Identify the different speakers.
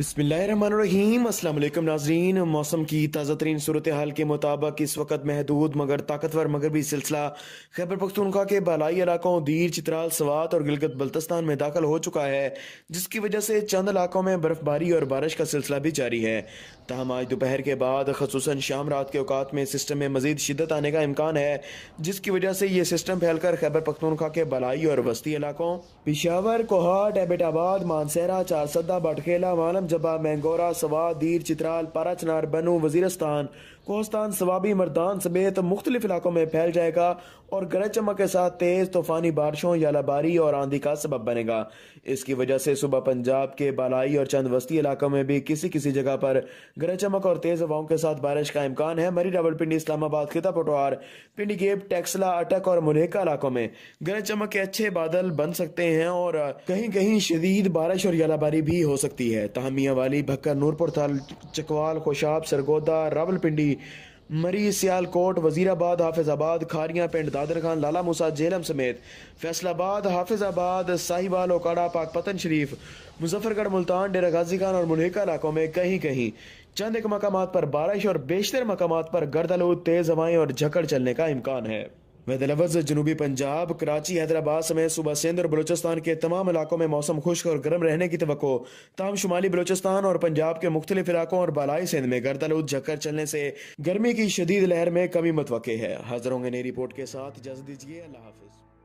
Speaker 1: अस्सलाम नाजरीन मौसम की ताज़ा तरीन सूरत हाल के मुताबिक इस वक्त महदूद मगर ताकतवर मगरबी सिलसिला खैबर पख्तनखा के बालाई इलाकों दीर चित्राल सवात और गिलगत बल्तस्तान में दाखिल हो चुका है जिसकी वजह से चंद इलाकों में बर्फबारी और बारिश का सिलसिला भी जारी है तहम आज दोपहर के बाद खसूस शाम रात के अवकात में सिस्टम में मजीद शिदत आने का इम्कान है जिसकी वजह से ये सिस्टम फैलकर खैबर पख्तनखा के बालाई और वस्ती इलाकों पिशावर कोहाट एबटाबाद मानसरा चारसदा बटखेला मालम जबा मैंगोरा सवा दीर चित्राल पारा चनार बनू वजीरस्तान कोहस्तान सवाबी मरदान समेत मुख्तलिफ इलाकों में फैल जाएगा और गरज चमक के साथ तेज तूफानी बारिशों या लाबारी और आंधी का सबब बनेगा इसकी वजह से सुबह पंजाब के बालाई और चंद वस्ती इलाकों में भी किसी किसी जगह पर गरज चमक और तेज हवाओं के साथ बारिश का इम्कान है मरी रावलपिंडी इस्लामाबाद खिता पटवार पिंडी गेप टेक्सला अटक और मुलेका इलाकों में गरज चमक के अच्छे बादल बन सकते हैं और कहीं कहीं शदीद बारिश और यालाबारी भी हो सकती है तहम मियाँ वाली भक्कर नूरपुर थल चकवाल खुशाब सरगोदा रावलपिंडी मरी सियालकोट वजीराबाद हाफिजाबाद खारिया पिंड दादर खान लाला मूसा जेलम समेत फैसलाबाद हाफिजाबाद साहिबाल ओकाड़ा पाक पतन शरीफ मुजफ्फरगढ़ मुल्तान डेरा गाजी खान और मुलहिका इलाकों में कहीं कहीं चंद एक मकाम पर बारिश और बेशतर मकाम पर गर्दलू तेज़ हवाएं और झकड़ चलने का इम्कान है वेदलवर्ज जनूबी पंजाब कराची हैदराबाद समेत सुबह सिंध और बलोचिस्तान के तमाम इलाकों में मौसम खुश्क और गर्म रहने की तो तमाम शुमाली बलोचिस्तान और पंजाब के मुख्तलिफ इलाकों और बालाई सिंध में गर्दल झक्कर चलने से गर्मी की शदीद लहर में कमी मतवक़ है हाजिर होंगे नई रिपोर्ट के साथ इजाजत दीजिए अल्लाह हाफिज़